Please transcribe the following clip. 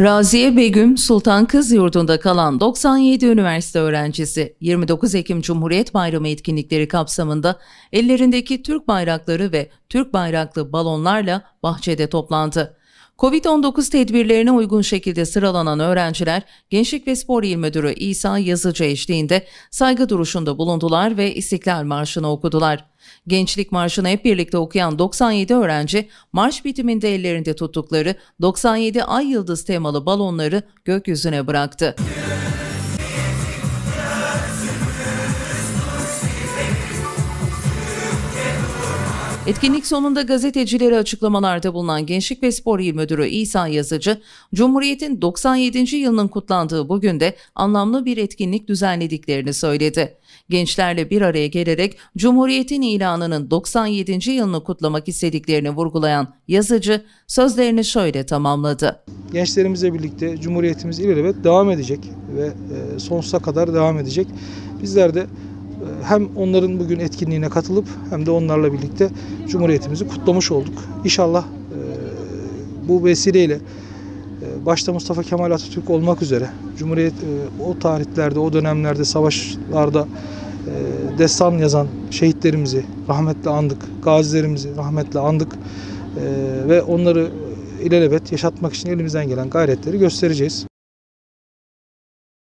Raziye Begüm, Sultan Kız Yurdu'nda kalan 97 üniversite öğrencisi 29 Ekim Cumhuriyet Bayramı etkinlikleri kapsamında ellerindeki Türk bayrakları ve Türk bayraklı balonlarla bahçede toplandı. Covid-19 tedbirlerine uygun şekilde sıralanan öğrenciler Gençlik ve Spor İl Müdürü İsa Yazıcı eşliğinde saygı duruşunda bulundular ve İstiklal Marşı'nı okudular. Gençlik Marşı'nı hep birlikte okuyan 97 öğrenci marş bitiminde ellerinde tuttukları 97 Ay Yıldız temalı balonları gökyüzüne bıraktı. Etkinlik sonunda gazetecilere açıklamalarda bulunan Gençlik ve Spor İl Müdürü İsa Yazıcı, Cumhuriyet'in 97. yılının kutlandığı bugün de anlamlı bir etkinlik düzenlediklerini söyledi. Gençlerle bir araya gelerek Cumhuriyet'in ilanının 97. yılını kutlamak istediklerini vurgulayan Yazıcı sözlerini şöyle tamamladı. Gençlerimizle birlikte Cumhuriyetimiz ilelebet devam edecek ve e, sonsuza kadar devam edecek. Bizler de hem onların bugün etkinliğine katılıp hem de onlarla birlikte Cumhuriyetimizi kutlamış olduk. İnşallah e, bu vesileyle e, başta Mustafa Kemal Atatürk olmak üzere Cumhuriyet e, o tarihlerde, o dönemlerde, savaşlarda destan yazan şehitlerimizi rahmetle andık, gazilerimizi rahmetle andık ve onları ilelebet yaşatmak için elimizden gelen gayretleri göstereceğiz.